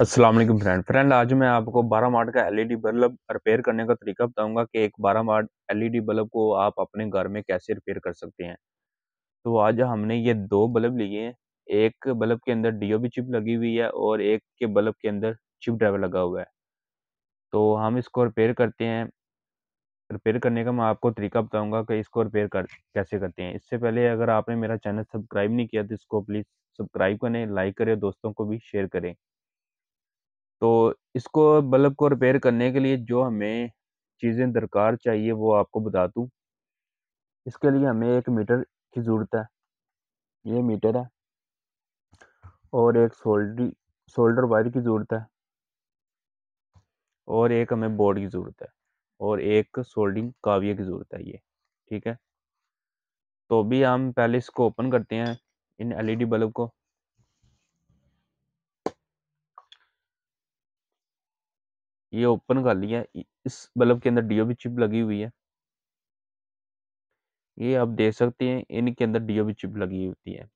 Aslam friend friend आज मैं आपको 12 वाट का एलईडी e बल्ब रिपेयर करने का तरीका बताऊंगा कि एक 12 वाट एलईडी बल्ब को आप अपने घर में कैसे रिपेयर कर सकते हैं तो आज हमने ये दो बल्ब लिए हैं एक बल्ब के अंदर बी चिप लगी हुई है और एक के बल्ब के अंदर चिप ड्राइवर लगा हुआ है तो हम इसको रिपेयर करते हैं रिपेयर करने का मैं आपको तरीका बताऊँगा कि इसको रिपेयर कर कैसे करते हैं इससे पहले अगर आपने मेरा चैनल सब्सक्राइब नहीं किया तो इसको प्लीज़ सब्सक्राइब करें लाइक करें दोस्तों को भी शेयर करें तो इसको बल्ब मतलब को रिपेयर करने के लिए जो हमें चीज़ें दरकार चाहिए वो आपको बता दूँ इसके लिए हमें एक मीटर की ज़रूरत है ये मीटर है और एक सोल्डरी सोल्डर वायर की ज़रूरत है और एक हमें बोर्ड की ज़रूरत है और एक सोल्डिंग काव्य की ज़रूरत है ये ठीक है तो भी हम पहले इसको ओपन करते हैं इन एलईडी बल्ब को ये ओपन कर लिया इस बल्ब के अंदर डीओबी चिप लगी हुई है ये आप देख सकते हैं इनके अंदर डीओबी चिप लगी होती है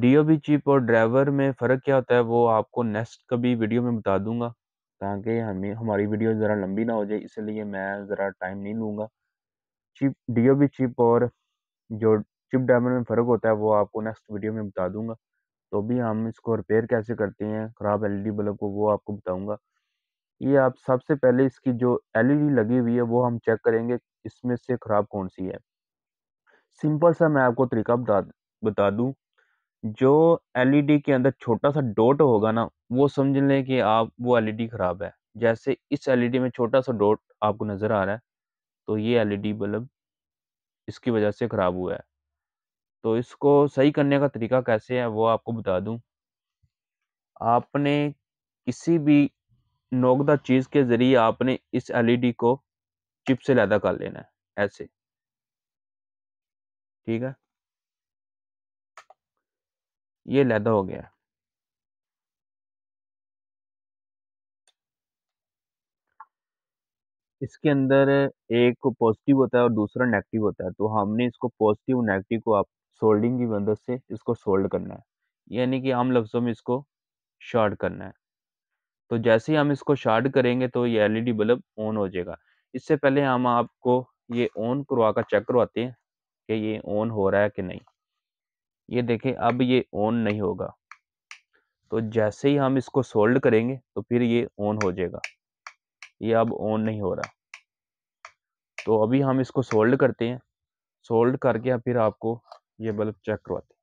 डीओबी चिप और ड्राइवर में फ़र्क क्या होता है वो आपको नेक्स्ट कभी वीडियो में बता दूंगा ताकि हमें हमारी वीडियो ज़रा लंबी ना हो जाए इसलिए मैं ज़रा टाइम नहीं लूंगा चिप डीओबी चिप और जो चिप ड्राइवर में फ़र्क होता है वो आपको नेक्स्ट वीडियो में बता दूंगा तो भी हम इसको रिपेयर कैसे करते हैं ख़राब एलईडी बल्ब को वो आपको बताऊंगा ये आप सबसे पहले इसकी जो एलईडी लगी हुई है वो हम चेक करेंगे इसमें से ख़राब कौन सी है सिंपल सा मैं आपको तरीका बता बता दूं जो एलईडी के अंदर छोटा सा डॉट होगा ना वो समझ लें कि आप वो एलईडी ख़राब है जैसे इस एलईडी में छोटा सा डॉट आपको नज़र आ रहा है तो ये एलईडी बल्ब इसकी वजह से ख़राब हुआ है तो इसको सही करने का तरीका कैसे है वो आपको बता दूं आपने किसी भी नोकदा चीज़ के ज़रिए आपने इस एलईडी e को चिप से लैदा कर लेना है ऐसे ठीक है ये लैदा हो गया इसके अंदर एक पॉजिटिव होता है और दूसरा नेगेटिव होता है तो हमने इसको पॉजिटिव नेगेटिव को आप सोल्डिंग की मदद से इसको सोल्ड करना है यानी कि आम लफ्ज़ों में इसको शॉर्ट करना है तो जैसे ही हम इसको शार्ट करेंगे तो ये एलईडी बल्ब ऑन हो जाएगा इससे पहले हम आपको ये ऑन करवा कर चेक करवाते हैं कि ये ऑन हो रहा है कि नहीं ये देखें अब ये ऑन नहीं होगा तो जैसे ही हम इसको सोल्ड करेंगे तो फिर ये ऑन हो जाएगा ये अब ऑन नहीं हो रहा तो अभी हम इसको सोल्ड करते हैं सोल्ड करके फिर आपको ये बल्ब चेक करवाते हैं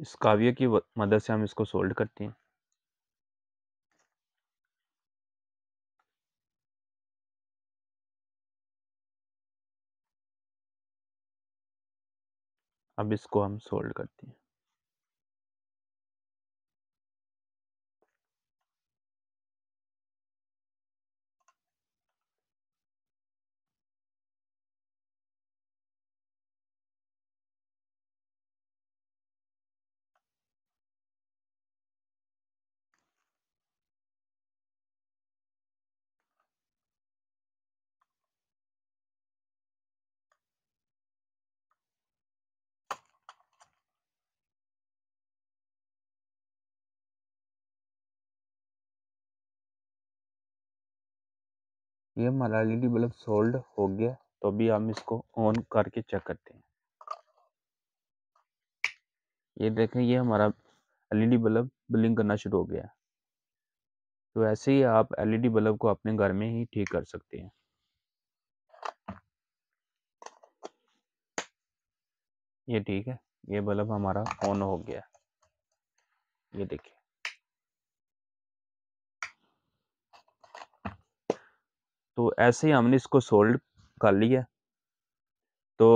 इस काव्य की मदद से हम इसको सोल्ड करते हैं अब इसको हम सोल्ड करते हैं ये हमारा एल बल्ब सोल्ड हो गया तो अभी हम इसको ऑन करके चेक करते हैं ये देखें ये हमारा एलईडी बल्ब ब्लिंक करना शुरू हो गया तो ऐसे ही आप एलईडी बल्ब e को अपने घर में ही ठीक कर सकते हैं ये ठीक है ये बल्ब हमारा ऑन हो गया ये देखिए तो ऐसे ही हमने इसको सोल्ड कर लिया तो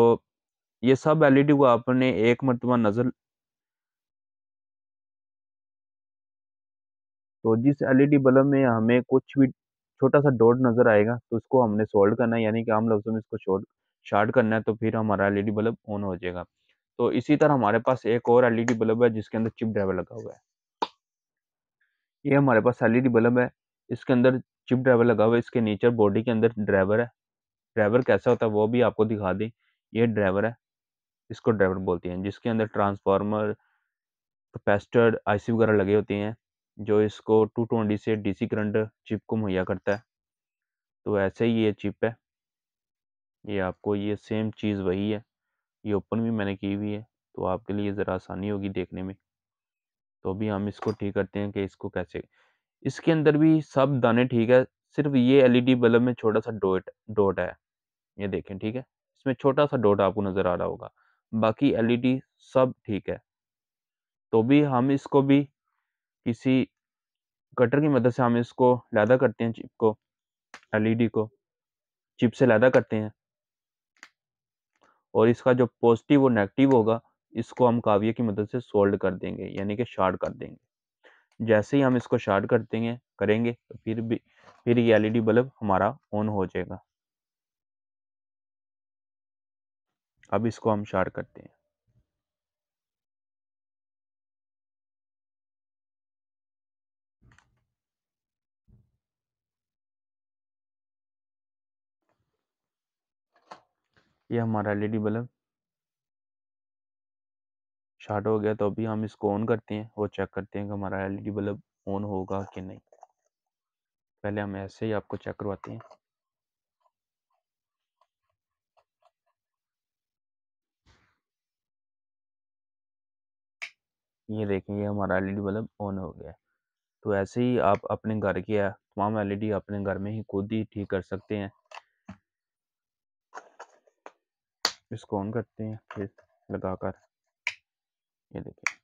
ये सब एलईडी को आपने एक मरतबा नज़र तो जिस एलईडी बल्ब में हमें कुछ भी छोटा सा डॉट नज़र आएगा तो उसको हमने सोल्ड करना है यानी कि आम लफ्ज़ों में इसको शॉर्ट शार्ट करना है तो फिर हमारा एलईडी बल्ब ऑन हो जाएगा तो इसी तरह हमारे पास एक और एलईडी बल्ब है जिसके अंदर चिप ड्राइवर लगा हुआ है ये हमारे पास एलईडी बल्ब है इसके अंदर चिप ड्राइवर लगा हुआ है इसके नेचर बॉडी के अंदर ड्राइवर है ड्राइवर कैसा होता है वो भी आपको दिखा दें ये ड्राइवर है इसको ड्राइवर बोलते हैं जिसके अंदर ट्रांसफार्मर कैपेसिटर आईसी वगैरह लगे होते हैं जो इसको टू ट्वेंटी से डीसी करंट चिप को मुहैया करता है तो ऐसे ही ये चिप है ये आपको ये सेम चीज़ वही है ये ओपन भी मैंने की हुई है तो आपके लिए ज़रा आसानी होगी देखने में तो अभी हम इसको ठीक करते हैं कि इसको कैसे इसके अंदर भी सब दाने ठीक है सिर्फ ये एलईडी e बल्ब में छोटा सा डोट डोट है ये देखें ठीक है इसमें छोटा सा डोट आपको नज़र आ रहा होगा बाकी एलईडी e सब ठीक है तो भी हम इसको भी किसी कटर की मदद से हम इसको लैदा करते हैं चिप को एलईडी e को चिप से लैदा करते हैं और इसका जो पॉजिटिव और नेगेटिव होगा इसको हम काव्य की मदद से सोल्ड कर देंगे यानी कि शार्ट कर देंगे जैसे ही हम इसको शार्ट करते हैं करेंगे तो फिर भी फिर ये एलईडी बल्ब हमारा ऑन हो जाएगा अब इसको हम शार्ट करते हैं ये हमारा एलईडी बल्ब शार्ट हो गया तो अभी हम इसको ऑन करते हैं और चेक करते हैं कि हमारा एलईडी बल्ब ऑन होगा कि नहीं पहले हम ऐसे ही आपको चेक करवाते हैं ये हमारा एल हमारा एलईडी बल्ब ऑन हो गया तो ऐसे ही आप अपने घर के तमाम एलईडी अपने घर में ही खुद ही ठीक कर सकते हैं इसको ऑन करते हैं फिर लगा कर ये देखिए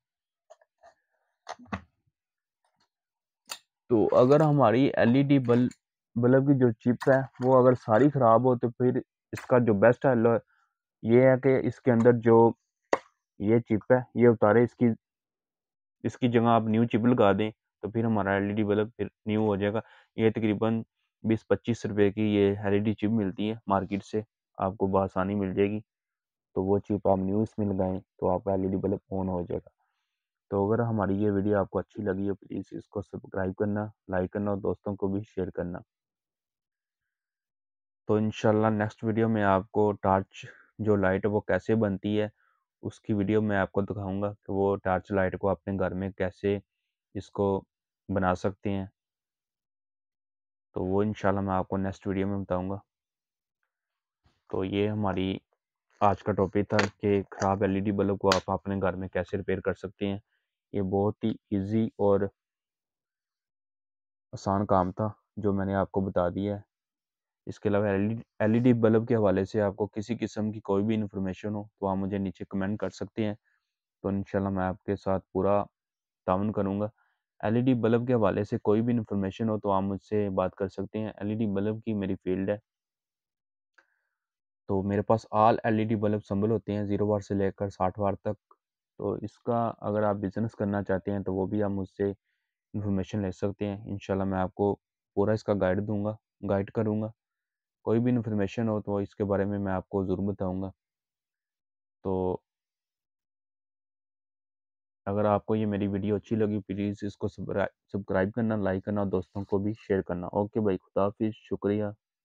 तो अगर हमारी एलईडी e बल्ब बल्ब की जो चिप है वो अगर सारी ख़राब हो तो फिर इसका जो बेस्ट हल ये है कि इसके अंदर जो ये चिप है ये उतारे इसकी इसकी जगह आप न्यू चिप लगा दें तो फिर हमारा एलईडी e बल्ब फिर न्यू हो जाएगा ये तकरीबन बीस पच्चीस रुपए की ये एलईडी e चिप मिलती है मार्केट से आपको बसानी मिल जाएगी तो वो चिप आप न्यूज़ में लगाएं तो आपका एलईडी बल्ब ऑन हो जाएगा तो अगर हमारी ये वीडियो आपको अच्छी लगी हो प्लीज़ इसको सब्सक्राइब करना लाइक करना और दोस्तों को भी शेयर करना तो इनशाला नेक्स्ट वीडियो में आपको टार्च जो लाइट है वो कैसे बनती है उसकी वीडियो मैं आपको दिखाऊंगा कि वो टार्च लाइट को अपने घर में कैसे इसको बना सकते हैं तो वो इनशाला मैं आपको नेक्स्ट वीडियो में बताऊंगा तो ये हमारी आज का टॉपिक था कि ख़राब एलईडी e बल्ब को आप अपने घर में कैसे रिपेयर कर सकते हैं ये बहुत ही इजी और आसान काम था जो मैंने आपको बता दिया है इसके अलावा एल ई डी बल्ब के हवाले से आपको किसी किस्म की कोई भी इन्फॉर्मेशन हो तो आप मुझे नीचे कमेंट कर सकते हैं तो इनशाला मैं आपके साथ पूरा ताउन करूँगा एलईडी e बल्ब के हवाले से कोई भी इन्फॉर्मेशन हो तो आप मुझसे बात कर सकते हैं एलईडी e बल्ब की मेरी फील्ड है तो मेरे पास ऑल एलईडी बल्ब संभल होते हैं ज़ीरो वार से लेकर साठ वार तक तो इसका अगर आप बिज़नेस करना चाहते हैं तो वो भी आप मुझसे इन्फॉर्मेशन ले सकते हैं इन मैं आपको पूरा इसका गाइड दूंगा गाइड करूंगा कोई भी इन्फॉर्मेशन हो तो इसके बारे में मैं आपको ज़रूर बताऊंगा तो अगर आपको ये मेरी वीडियो अच्छी लगी प्लीज़ इसको सब्सक्राइब करना लाइक करना और दोस्तों को भी शेयर करना ओके भाई खुदाफिज शुक्रिया